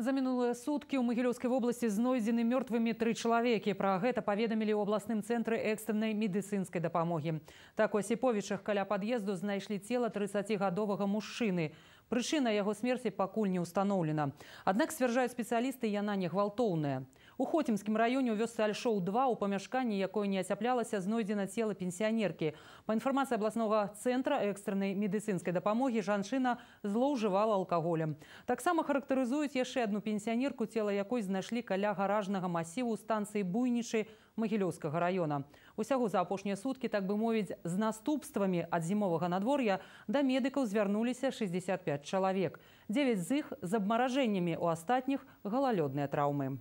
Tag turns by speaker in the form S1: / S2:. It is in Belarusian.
S1: За мінулыя суткі ў магілёўскай вобласці знойдзены мёртвымі тры чалавекі. Пра гэта паведамілі ў абласным цэнтры экстэннай медыцынскай дапамогі. Так у асіповічах каля пад'езду знайшлі цела 30гадовага мужчыны. Прычына яго смерці пакуль не ўстаноўлена. Аднак сцвярджаюць спецыялісты яна не гвалтоўная. У хоцемскім раёне ў вёсцы альшоу 2 у памяшканні, якое не ацяплялася, знойдзена цела пенсіянеркі. Па інфармацыі абласнога цэнтра экстранай медыцынскай дапамогі жанчына злоўжывала алкаголем. Таксама характарызуюць яшчэ адну пенсіянерку, цела якой знайшлі каля гаражнага масіву станцыі буйнічы магілёўскага раёна. Усяго за апошнія суткі, так бы мовіць, з наступствамі ад зімовага надвор'я да медыкаў звярнуліся 65 чалавек. 9 з іх з абмаражэннямі у астатніх галалёдныя траўмы.